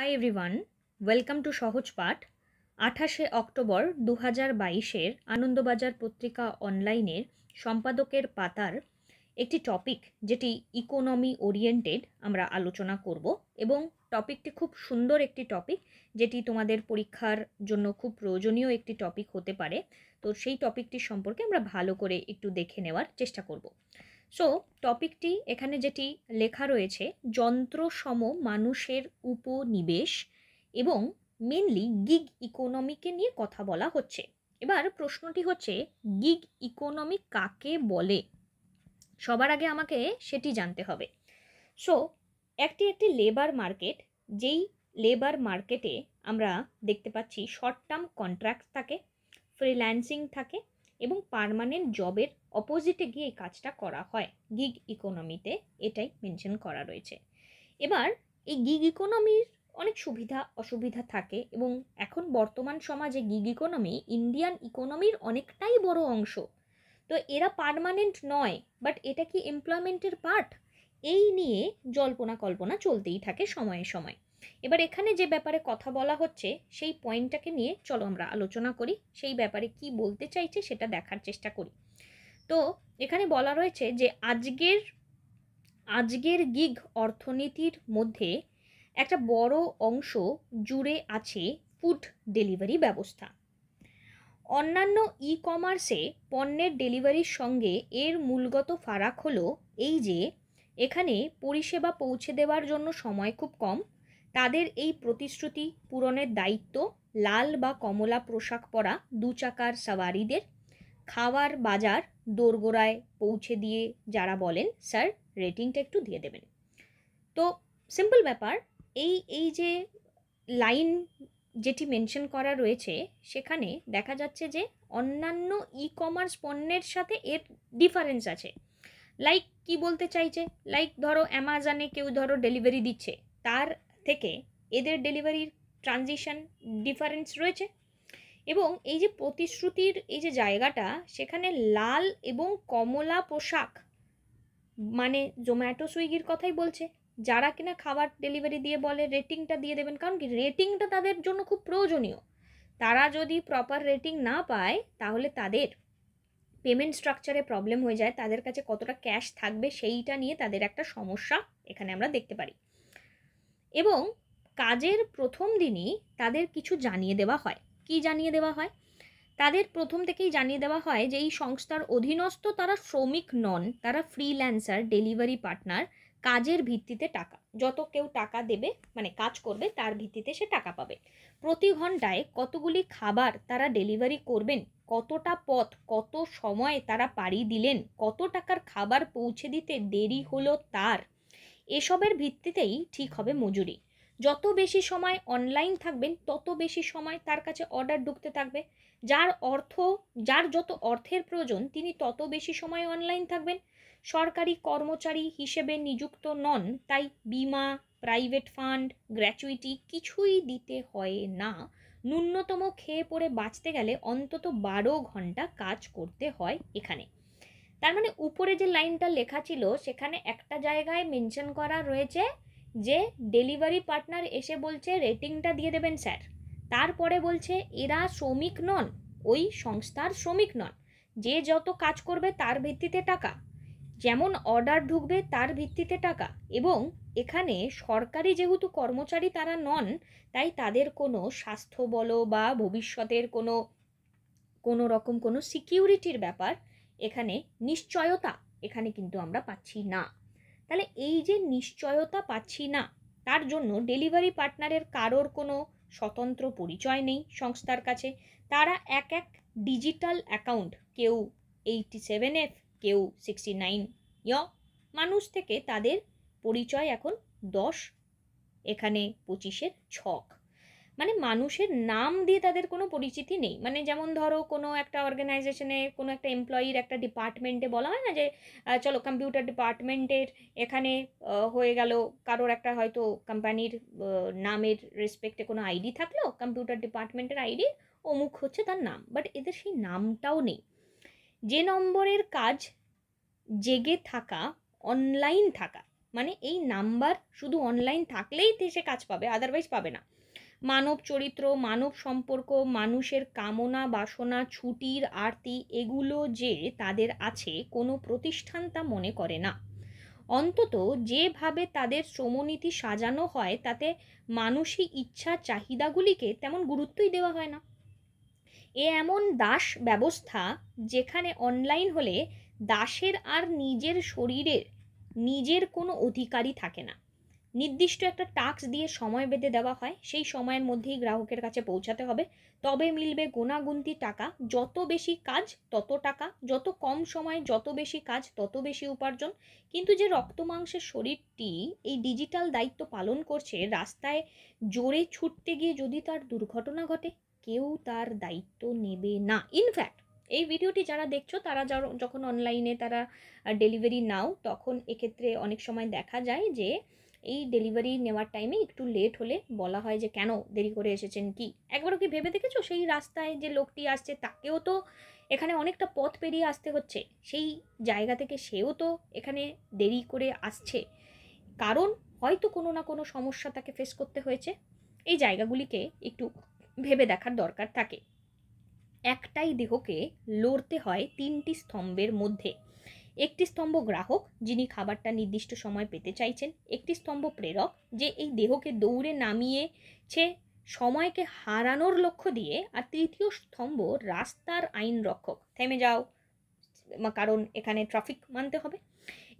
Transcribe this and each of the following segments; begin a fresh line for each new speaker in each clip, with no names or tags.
hi everyone welcome to সহজ পাঠ আঠাশে অক্টোবর দু হাজার বাইশের আনন্দবাজার পত্রিকা অনলাইনের সম্পাদকের পাতার একটি টপিক যেটি ইকোনমি ওরিয়েন্টেড আমরা আলোচনা করব এবং টপিকটি খুব সুন্দর একটি টপিক যেটি তোমাদের পরীক্ষার জন্য খুব প্রয়োজনীয় একটি টপিক হতে পারে তো সেই টপিকটির সম্পর্কে আমরা ভালো করে একটু দেখে নেওয়ার চেষ্টা করব সো টপিকটি এখানে যেটি লেখা রয়েছে যন্ত্রসম মানুষের উপনিবেশ এবং মেনলি গিগ ইকোনমিকে নিয়ে কথা বলা হচ্ছে এবার প্রশ্নটি হচ্ছে গিগ ইকোনমি কাকে বলে সবার আগে আমাকে সেটি জানতে হবে সো একটি একটি লেবার মার্কেট যেই লেবার মার্কেটে আমরা দেখতে পাচ্ছি শর্ট টার্ম কন্ট্রাক্ট থাকে ফ্রিল্যান্সিং থাকে এবং পারমানেন্ট জবের অপোজিটে গিয়ে এই কাজটা করা হয় গিগ ইকোনমিতে এটাই মেনশন করা রয়েছে এবার এই গিগ ইকোনমির অনেক সুবিধা অসুবিধা থাকে এবং এখন বর্তমান সমাজে গিগ ইকোনমি ইন্ডিয়ান ইকোনমির অনেকটাই বড় অংশ তো এরা পারমানেন্ট নয় বাট এটা কি এমপ্লয়মেন্টের পার্ট এই নিয়ে জল্পনা কল্পনা চলতেই থাকে সময়ে সময়ে এবার এখানে যে ব্যাপারে কথা বলা হচ্ছে সেই পয়েন্টটাকে নিয়ে চলো আমরা আলোচনা করি সেই ব্যাপারে কি বলতে চাইছে সেটা দেখার চেষ্টা করি তো এখানে বলা রয়েছে যে আজকের আজকের গিগ অর্থনীতির মধ্যে একটা বড় অংশ জুড়ে আছে ফুড ডেলিভারি ব্যবস্থা অন্যান্য ই কমার্সে পণ্যের ডেলিভারির সঙ্গে এর মূলগত ফারাক হলো এই যে এখানে পরিষেবা পৌঁছে দেওয়ার জন্য সময় খুব কম তাদের এই প্রতিশ্রুতি পূরণের দায়িত্ব লাল বা কমলা পোশাক পরা দুচাকার সাওয়ারিদের খাওয়ার বাজার দোরগোড়ায় পৌঁছে দিয়ে যারা বলেন স্যার রেটিংটা একটু দিয়ে দেবেন তো সিম্পল ব্যাপার এই এই যে লাইন যেটি মেনশন করা রয়েছে সেখানে দেখা যাচ্ছে যে অন্যান্য ই কমার্স পণ্যের সাথে এর ডিফারেন্স আছে লাইক কি বলতে চাইছে লাইক ধরো অ্যামাজনে কেউ ধরো ডেলিভারি দিচ্ছে তার থেকে এদের ডেলিভারির ট্রানজিশন ডিফারেন্স রয়েছে এবং এই যে প্রতিশ্রুতির এই যে জায়গাটা সেখানে লাল এবং কমলা পোশাক মানে জোম্যাটো সুইগির কথাই বলছে যারা কিনা খাবার ডেলিভারি দিয়ে বলে রেটিংটা দিয়ে দেবেন কারণ কি রেটিংটা তাদের জন্য খুব প্রয়োজনীয় তারা যদি প্রপার রেটিং না পায় তাহলে তাদের পেমেন্ট স্ট্রাকচারে প্রবলেম হয়ে যায় তাদের কাছে কতটা ক্যাশ থাকবে সেইটা নিয়ে তাদের একটা সমস্যা এখানে আমরা দেখতে পারি এবং কাজের প্রথম দিনই তাদের কিছু জানিয়ে দেওয়া হয় কি জানিয়ে দেওয়া হয় তাদের প্রথম থেকেই জানিয়ে দেওয়া হয় যে এই সংস্থার অধীনস্থ তারা শ্রমিক নন তারা ফ্রিল্যান্সার ডেলিভারি পার্টনার কাজের ভিত্তিতে টাকা যত কেউ টাকা দেবে মানে কাজ করবে তার ভিত্তিতে সে টাকা পাবে প্রতি ঘন্টায় কতগুলি খাবার তারা ডেলিভারি করবেন কতটা পথ কত সময় তারা পাড়ি দিলেন কত টাকার খাবার পৌঁছে দিতে দেরি হলো তার এসবের ভিত্তিতেই ঠিক হবে মজুরি যত বেশি সময় অনলাইন থাকবেন তত বেশি সময় তার কাছে অর্ডার ঢুকতে থাকবে যার অর্থ যার যত অর্থের প্রয়োজন তিনি তত বেশি সময় অনলাইন থাকবেন সরকারি কর্মচারী হিসেবে নিযুক্ত নন তাই বিমা প্রাইভেট ফান্ড গ্র্যাচুইটি কিছুই দিতে হয় না ন্যূনতম খেয়ে পড়ে বাঁচতে গেলে অন্তত বারো ঘন্টা কাজ করতে হয় এখানে তার মানে উপরে যে লাইনটা লেখা ছিল সেখানে একটা জায়গায় মেনশন করা রয়েছে যে ডেলিভারি পার্টনার এসে বলছে রেটিংটা দিয়ে দেবেন স্যার তারপরে বলছে এরা শ্রমিক নন ওই সংস্থার শ্রমিক নন যে যত কাজ করবে তার ভিত্তিতে টাকা যেমন অর্ডার ঢুকবে তার ভিত্তিতে টাকা এবং এখানে সরকারি যেহেতু কর্মচারী তারা নন তাই তাদের কোনো স্বাস্থ্য বলো বা ভবিষ্যতের কোনো কোনো রকম কোনো সিকিউরিটির ব্যাপার এখানে নিশ্চয়তা এখানে কিন্তু আমরা পাচ্ছি না তাহলে এই যে নিশ্চয়তা পাচ্ছি না তার জন্য ডেলিভারি পার্টনারের কারোর কোনো স্বতন্ত্র পরিচয় নেই সংস্থার কাছে তারা এক এক ডিজিটাল অ্যাকাউন্ট কেউ এইটি সেভেন এফ কেউ সিক্সটি নাইন মানুষ থেকে তাদের পরিচয় এখন দশ এখানে পঁচিশের ছক মানে মানুষের নাম দিয়ে তাদের কোনো পরিচিতি নেই মানে যেমন ধরো কোনো একটা অর্গানাইজেশনে কোনো একটা এমপ্লয়ির একটা ডিপার্টমেন্টে বলা হয় না যে চলো কম্পিউটার ডিপার্টমেন্টের এখানে হয়ে গেল কারোর একটা হয়তো কোম্পানির নামের রেসপেক্টে কোনো আইডি থাকলো কম্পিউটার ডিপার্টমেন্টের আইডি অমুক হচ্ছে তার নাম বাট এদের সেই নামটাও নেই যে নম্বরের কাজ জেগে থাকা অনলাইন থাকা মানে এই নাম্বার শুধু অনলাইন থাকলেই সে কাজ পাবে আদারওয়াইজ পাবে না মানব চরিত্র মানব সম্পর্ক মানুষের কামনা বাসনা ছুটির আরতি এগুলো যে তাদের আছে কোনো প্রতিষ্ঠান তা মনে করে না অন্তত যেভাবে তাদের শ্রমনীতি সাজানো হয় তাতে মানসিক ইচ্ছা চাহিদাগুলিকে তেমন গুরুত্বই দেওয়া হয় না এ এমন দাস ব্যবস্থা যেখানে অনলাইন হলে দাসের আর নিজের শরীরের নিজের কোনো অধিকারই থাকে না নির্দিষ্ট একটা টাস্ক দিয়ে সময় বেঁধে দেওয়া হয় সেই সময়ের মধ্যেই গ্রাহকের কাছে পৌঁছাতে হবে তবে মিলবে গোনাগুনতি টাকা যত বেশি কাজ তত টাকা যত কম সময়ে যত বেশি কাজ তত বেশি উপার্জন কিন্তু যে রক্ত মাংসের শরীরটি এই ডিজিটাল দায়িত্ব পালন করছে রাস্তায় জোরে ছুটতে গিয়ে যদি তার দুর্ঘটনা ঘটে কেউ তার দায়িত্ব নেবে না ইনফ্যাক্ট এই ভিডিওটি যারা দেখছো তারা যখন অনলাইনে তারা ডেলিভারি নাও তখন এক্ষেত্রে অনেক সময় দেখা যায় যে এই ডেলিভারি নেওয়ার টাইমে একটু লেট হলে বলা হয় যে কেন দেরি করে এসেছেন কি একবারও কি ভেবে দেখেছো সেই রাস্তায় যে লোকটি আসছে তাকেও তো এখানে অনেকটা পথ পেরিয়ে আসতে হচ্ছে সেই জায়গা থেকে সেও তো এখানে দেরি করে আসছে কারণ হয়তো কোনো না কোনো সমস্যা তাকে ফেস করতে হয়েছে এই জায়গাগুলিকে একটু ভেবে দেখার দরকার থাকে একটাই দেহকে লড়তে হয় তিনটি স্তম্ভের মধ্যে একটি স্তম্ভ গ্রাহক যিনি খাবারটা নির্দিষ্ট সময় পেতে চাইছেন একটি স্তম্ভ প্রেরক যে এই দেহকে দৌড়ে নামিয়েছে সময়কে হারানোর লক্ষ্য দিয়ে আর তৃতীয় স্তম্ভ রাস্তার আইন রক্ষক থেমে যাও কারণ এখানে ট্রাফিক মানতে হবে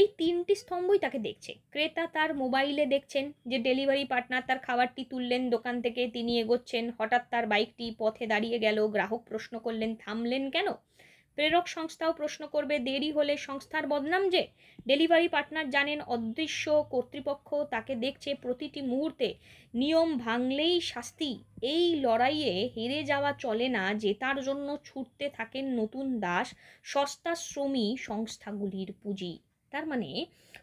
এই তিনটি স্তম্ভই তাকে দেখছে ক্রেতা তার মোবাইলে দেখছেন যে ডেলিভারি পার্টনার তার খাবারটি তুললেন দোকান থেকে তিনি এগোচ্ছেন হঠাৎ তার বাইকটি পথে দাঁড়িয়ে গেল গ্রাহক প্রশ্ন করলেন থামলেন কেন প্রেরক সংস্থাও প্রশ্ন করবে দেরি হলে সংস্থার বদনাম যে ডেলিভারি পার্টনার জানেন অদৃশ্য কর্তৃপক্ষ তাকে দেখছে প্রতিটি মুহূর্তে নিয়ম ভাঙলেই শাস্তি এই লড়াইয়ে হেরে যাওয়া চলে না যে তার জন্য ছুটতে থাকেন নতুন দাস সস্তা শ্রমী সংস্থাগুলির পুঁজি তার মানে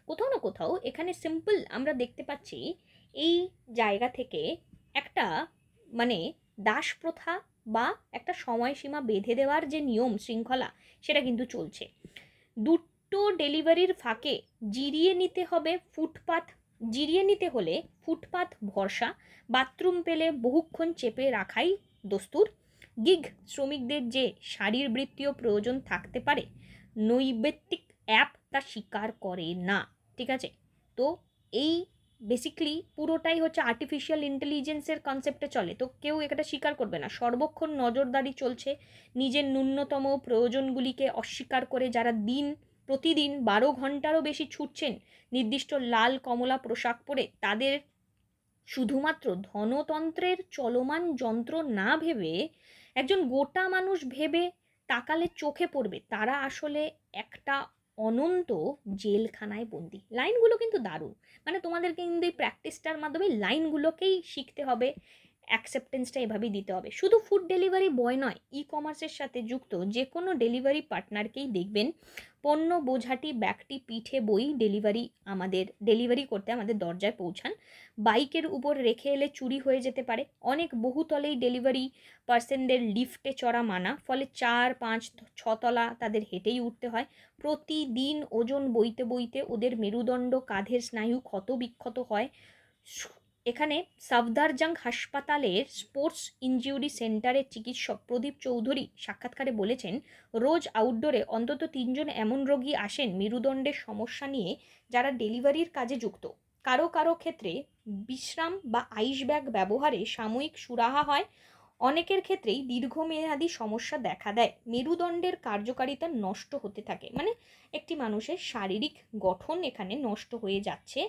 কোথাও না কোথাও এখানে সিম্পল আমরা দেখতে পাচ্ছি এই জায়গা থেকে একটা মানে দাস প্রথা বা একটা সময়সীমা বেঁধে দেওয়ার যে নিয়ম শৃঙ্খলা সেটা কিন্তু চলছে দুটো ডেলিভারির ফাঁকে জিরিয়ে নিতে হবে ফুটপাথ জিরিয়ে নিতে হলে ফুটপাথ ভরসা বাথরুম পেলে বহুক্ষণ চেপে রাখাই দস্তুর গিগ শ্রমিকদের যে শারীরবৃত্তীয় প্রয়োজন থাকতে পারে নৈবেত্তিক অ্যাপ তা স্বীকার করে না ঠিক আছে তো এই বেসিক্যালি পুরোটাই হচ্ছে আর্টিফিশিয়াল ইন্টেলিজেন্সের কনসেপ্টে চলে তো কেউ এটা স্বীকার করবে না সর্বক্ষণ নজরদারি চলছে নিজের ন্যূনতম প্রয়োজনগুলিকে অস্বীকার করে যারা দিন প্রতিদিন বারো ঘন্টারও বেশি ছুটছেন নির্দিষ্ট লাল কমলা পোশাক পরে তাদের শুধুমাত্র ধনতন্ত্রের চলমান যন্ত্র না ভেবে একজন গোটা মানুষ ভেবে তাকালে চোখে পড়বে তারা আসলে একটা অনন্ত জেলখানায় বন্দি লাইনগুলো কিন্তু দারুণ মানে তোমাদেরকে কিন্তু এই প্র্যাকটিসটার মাধ্যমে লাইনগুলোকেই শিখতে হবে অ্যাকসেপ্টেন্সটা এভাবেই দিতে হবে শুধু ফুড ডেলিভারি বয় নয় ই কমার্সের সাথে যুক্ত যে কোনো ডেলিভারি পার্টনারকেই দেখবেন পণ্য বোঝাটি ব্যাগটি পিঠে বই ডেলিভারি আমাদের ডেলিভারি করতে আমাদের দরজায় পৌঁছান বাইকের উপর রেখে এলে চুরি হয়ে যেতে পারে অনেক বহুতলেই ডেলিভারি পার্সেনদের লিফটে চড়া মানা ফলে চার পাঁচ ছতলা তাদের হেঁটেই উঠতে হয় প্রতিদিন ওজন বইতে বইতে ওদের মেরুদণ্ড কাঁধের স্নায়ু ক্ষত বিক্ষত হয় এখানে সাফদারজাং হাসপাতালের স্পোর্টস ইঞ্জিউরি সেন্টারের চিকিৎসক প্রদীপ চৌধুরী সাক্ষাৎকারে বলেছেন রোজ আউটডোরে অন্তত তিনজন এমন রোগী আসেন মেরুদণ্ডের সমস্যা নিয়ে যারা ডেলিভারির কাজে যুক্ত কারো কারো ক্ষেত্রে বিশ্রাম বা আইস ব্যাগ ব্যবহারে সাময়িক সুরাহা হয় অনেকের ক্ষেত্রেই দীর্ঘমেয়াদী সমস্যা দেখা দেয় মেরুদণ্ডের কার্যকারিতা নষ্ট হতে থাকে মানে একটি মানুষের শারীরিক গঠন এখানে নষ্ট হয়ে যাচ্ছে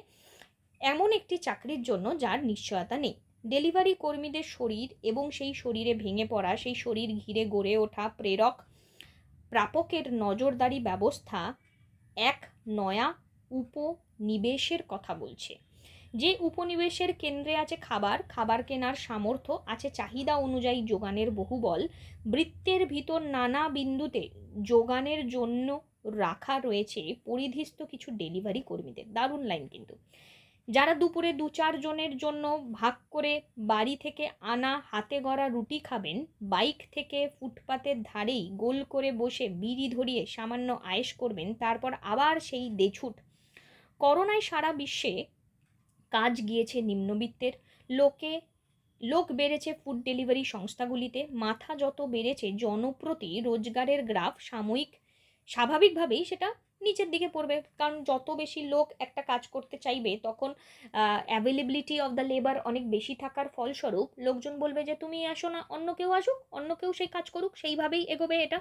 এমন একটি চাকরির জন্য যার নিশ্চয়তা নেই ডেলিভারি কর্মীদের শরীর এবং সেই শরীরে ভেঙে পড়া সেই শরীর ঘিরে গড়ে ওঠা প্রেরক প্রাপকের নজরদারি ব্যবস্থা এক নয়া উপনিবেশের কথা বলছে যে উপনিবেশের কেন্দ্রে আছে খাবার খাবার কেনার সামর্থ্য আছে চাহিদা অনুযায়ী যোগানের বহুবল বৃত্তের ভিতর নানা বিন্দুতে যোগানের জন্য রাখা রয়েছে পরিধিস্থ কিছু ডেলিভারি কর্মীদের দারুণ লাইন কিন্তু যারা দুপুরে দু চারজনের জন্য ভাগ করে বাড়ি থেকে আনা হাতে গড়া রুটি খাবেন বাইক থেকে ফুটপাতের ধারেই গোল করে বসে বিড়ি ধরিয়ে সামান্য আয়েস করবেন তারপর আবার সেই দেছুট করোনায় সারা বিশ্বে কাজ গিয়েছে নিম্নবিত্তের লোকে লোক বেড়েছে ফুড ডেলিভারি সংস্থাগুলিতে মাথা যত বেড়েছে জনপ্রতি রোজগারের গ্রাফ সাময়িক স্বাভাবিকভাবেই সেটা নিচের দিকে পড়বে কারণ যত বেশি লোক একটা কাজ করতে চাইবে তখন অ্যাভেলেবিলিটি অফ দ্য লেবার অনেক বেশি থাকার ফলস্বরূপ লোকজন বলবে যে তুমি আসো না অন্য কেউ আসুক অন্য কেউ সেই কাজ করুক সেইভাবেই এগোবে এটা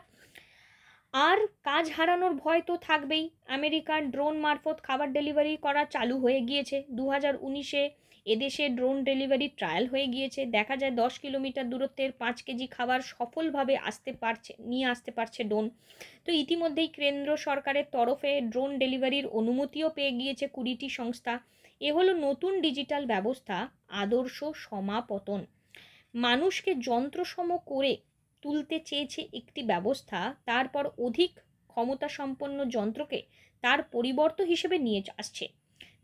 আর কাজ হারানোর ভয় তো থাকবেই আমেরিকার ড্রোন মারফত খাবার ডেলিভারি করা চালু হয়ে গিয়েছে দু হাজার উনিশে এদেশে ড্রোন ডেলিভারি ট্রায়াল হয়ে গিয়েছে দেখা যায় দশ কিলোমিটার দূরত্বের পাঁচ কেজি খাবার সফলভাবে আসতে পারছে নিয়ে আসতে পারছে ড্রোন তো ইতিমধ্যেই কেন্দ্র সরকারের তরফে ড্রোন ডেলিভারির অনুমতিও পেয়ে গিয়েছে কুড়িটি সংস্থা এ হলো নতুন ডিজিটাল ব্যবস্থা আদর্শ সমাপতন মানুষকে যন্ত্রসম করে তুলতে চেয়েছে একটি ব্যবস্থা তারপর অধিক ক্ষমতাসম্পন্ন যন্ত্রকে তার পরিবর্ত হিসেবে নিয়ে আসছে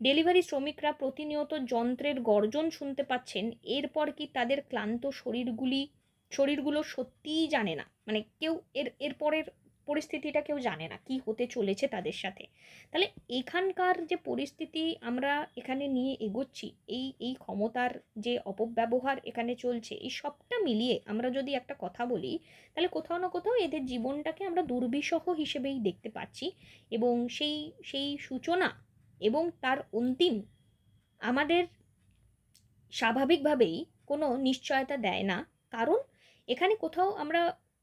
ডেলিভারি শ্রমিকরা প্রতিনিয়ত যন্ত্রের গর্জন শুনতে পাচ্ছেন এরপর কি তাদের ক্লান্ত শরীরগুলি শরীরগুলো সত্যিই জানে না মানে কেউ এর এরপরের পরিস্থিতিটা কেউ জানে না কি হতে চলেছে তাদের সাথে তাহলে এখানকার যে পরিস্থিতি আমরা এখানে নিয়ে এগোচ্ছি এই এই ক্ষমতার যে অপব্যবহার এখানে চলছে এই সবটা মিলিয়ে আমরা যদি একটা কথা বলি তাহলে কোথাও না কোথাও এদের জীবনটাকে আমরা দুর্বিষহ হিসেবেই দেখতে পাচ্ছি এবং সেই সেই সূচনা এবং তার অন্তিম আমাদের স্বাভাবিকভাবেই কোনো নিশ্চয়তা দেয় না কারণ এখানে কোথাও আমরা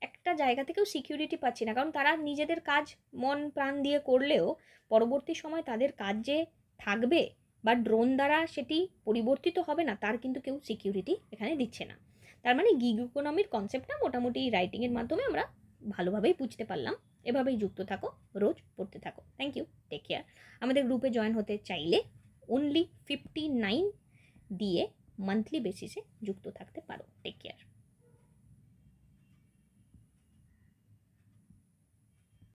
একটা জায়গা থেকেও সিকিউরিটি পাচ্ছি না কারণ তারা নিজেদের কাজ মন প্রাণ দিয়ে করলেও পরবর্তী সময় তাদের কাজ যে থাকবে বা ড্রোন দ্বারা সেটি পরিবর্তিত হবে না তার কিন্তু কেউ সিকিউরিটি এখানে দিচ্ছে না তার মানে গিগ ইকোনমির কনসেপ্টটা মোটামুটি রাইটিংয়ের মাধ্যমে আমরা ভালোভাবেই বুঝতে পারলাম এভাবেই যুক্ত থাকো রোজ পড়তে থাকো थैंक यू टेक केयर আমাদের গ্রুপে জয়েন হতে চাইলে ओनली 59 দিয়ে मंथली बेसिस से जुक्तो सकते पारो टेक केयर